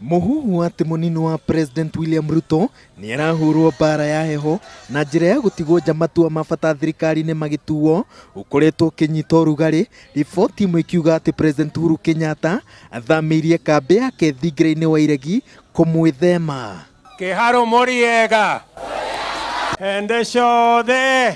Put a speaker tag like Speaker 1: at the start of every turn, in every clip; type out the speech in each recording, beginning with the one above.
Speaker 1: muhuhu ati munini wa president william ruto ni arahurwo mbaara ya heho na njira ya gutigwo nja matua ma bata thirikari-inĩ magĩtuo ũkoretwo ũkĩnyita ũrugarĩ riboti imwe ikiuga atĩ president huru kenyatta athamĩirie kambĩ yake thingira-inĩ wa iregi kũmwĩthema
Speaker 2: kĩharo mũriega hendesothe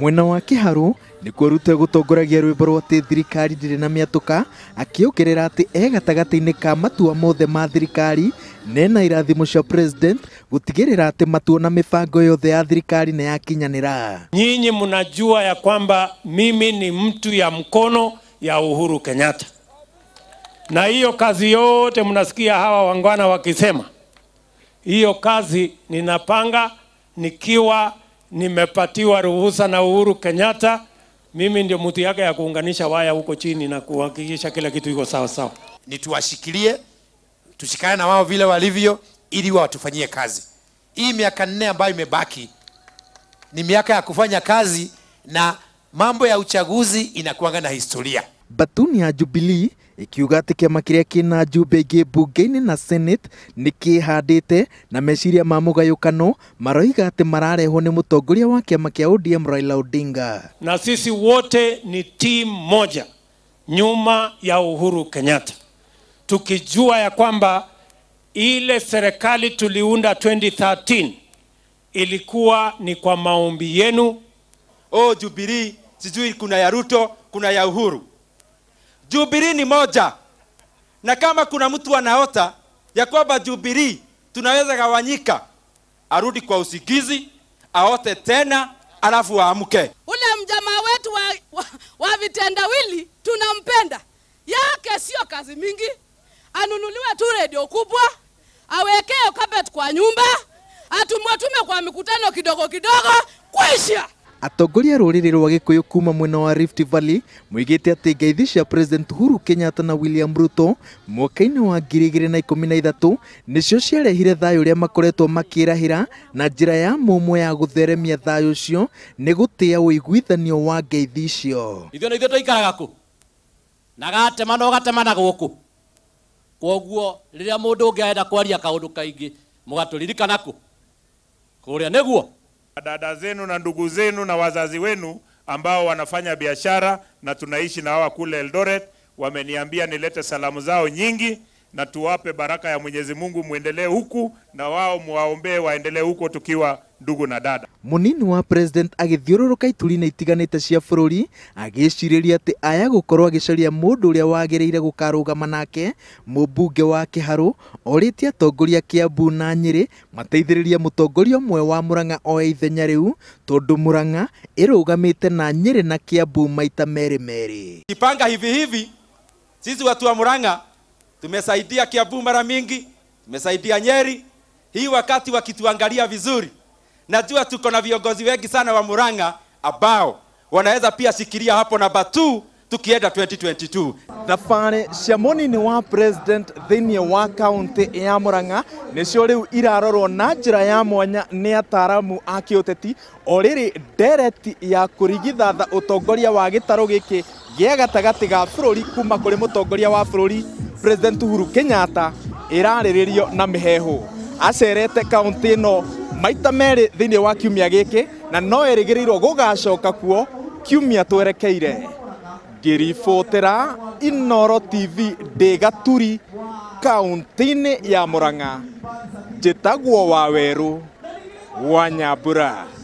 Speaker 1: mwena wa kiharu nikuo rute gutongoragia rwimbo rwa ati thirikari ndiri na miatuka akiukirira ati e gatagati-ini ka matua mothe ma thirikari nena irathimo cia president gutigirira ati matua na mibango yothe ya thirikari ni yakinyanira.
Speaker 2: Nyinyi munajua ya kwamba mimi ni mtu ya mkono ya Uhuru Kenyatta, na hiyo kazi yote mnasikia hawa wangwana wakisema, hiyo kazi ninapanga nikiwa nimepatiwa ruhusa na Uhuru Kenyatta, mimi ndio mtu yake ya kuunganisha waya huko chini na kuhakikisha kila kitu iko sawa sawa. Ni tuwashikilie, tushikane na wao vile walivyo, ili watufanyie kazi. Hii miaka nne ambayo imebaki ni miaka ya kufanya kazi, na mambo ya uchaguzi inakuanga na historia
Speaker 1: batuni ya Jubilee ikiuga atĩ kä ama kä rä a kä na njumbe ingä mbunge-inä na senate nä kä te na meciria ma må kano maroiga atĩ mararehwo nä må tongoria wa kä ama kä ODM Raila Odinga.
Speaker 2: Na sisi wote ni timu moja nyuma ya Uhuru Kenyatta, tukijua ya kwamba ile serikali tuliunda 2013 ilikuwa ni kwa maombi yenu. o oh, Jubilee sijui kuna ya Ruto, kuna ya Uhuru
Speaker 3: Jubilee ni moja, na kama kuna mtu anaota ya kwamba Jubilee tunaweza gawanyika, arudi kwa usigizi, aote tena, alafu aamke.
Speaker 2: Ule mjamaa wetu wa, wa, wa vitendawili tunampenda, yake sio kazi mingi, anunuliwe tu redio kubwa, awekee carpet kwa nyumba, atumwatume kwa mikutano kidogo kidogo, kuisha.
Speaker 1: Atongoria rũrĩrĩ rwa Gĩkũyũ kuma mwena wa Rift Valley moigĩte atĩ ngeithi cia President Uhuru Kenyatta na William Ruto mwaka-inĩ wa 2013 nĩcio ciarehire thayũ ũrĩa makoretwo makĩrahĩra na njĩra ya mũmwe ya gũtheremia thayũ ũcio nĩ gũtĩa ũiguithanio wa ngeithi icio.
Speaker 3: Ithuĩ na ithuĩ twaikaraga kũ? Na gatema na ũgatema na gũkũ. Koguo rĩrĩa mũndũ ũngĩ arenda kwaria kaũndũ
Speaker 2: kaingĩ mũgatũririkana kũ? Kũrĩa nĩguo dada zenu na ndugu zenu na wazazi wenu ambao wanafanya biashara na tunaishi na hawa kule Eldoret, wameniambia nilete salamu zao nyingi na tuwape baraka ya Mwenyezi Mungu, muendelee huku na wao muwaombee waendelee huko, tukiwa ndugu na dada.
Speaker 1: munini wa president agithiururuka ituri-ini itiganite cia bururi agiciriria ati aya gukorwo agicaria mundu uria wagereire gukarugama nake mubunge wa kiharu oritie atongoria kiambu na nyeri mateithiriria mutongoria umwe wa muranga oe ithenya riu tondu muranga irugamite na nyeri na kiambu maita meri
Speaker 3: meri kipanga hivi hivi sisi watu wa muranga Tumesaidia Kiambu mara mingi, tumesaidia Nyeri. Hii wakati wakituangalia vizuri, najua tuko na viongozi wengi sana wa Murang'a ambao wanaweza pia shikilia hapo namba 2 tukienda 2022
Speaker 4: thabarä cia må wa president thĩinĩ wa kaunti ya muranga nĩcio rĩu irarorwo na njĩra ya mwanya ni ataramu a kĩũteti o rĩrĩ ndereti ya kũrigithatha utongoria wa gĩtarũ giki gĩa gatagatĩ ga bũrũri kuma kuri mutongoria wa bũrũri president Uhuru Kenyatta irariririo na mihehu acerete kaunti no maita meri thini wa kiumia giki na no erigirirwo gugacoka kuo kiumia twerekeire ngiribotera inoro tv ndi gaturi kaunti-ini ya muranga
Speaker 3: njitagwo wa weru wa nyambura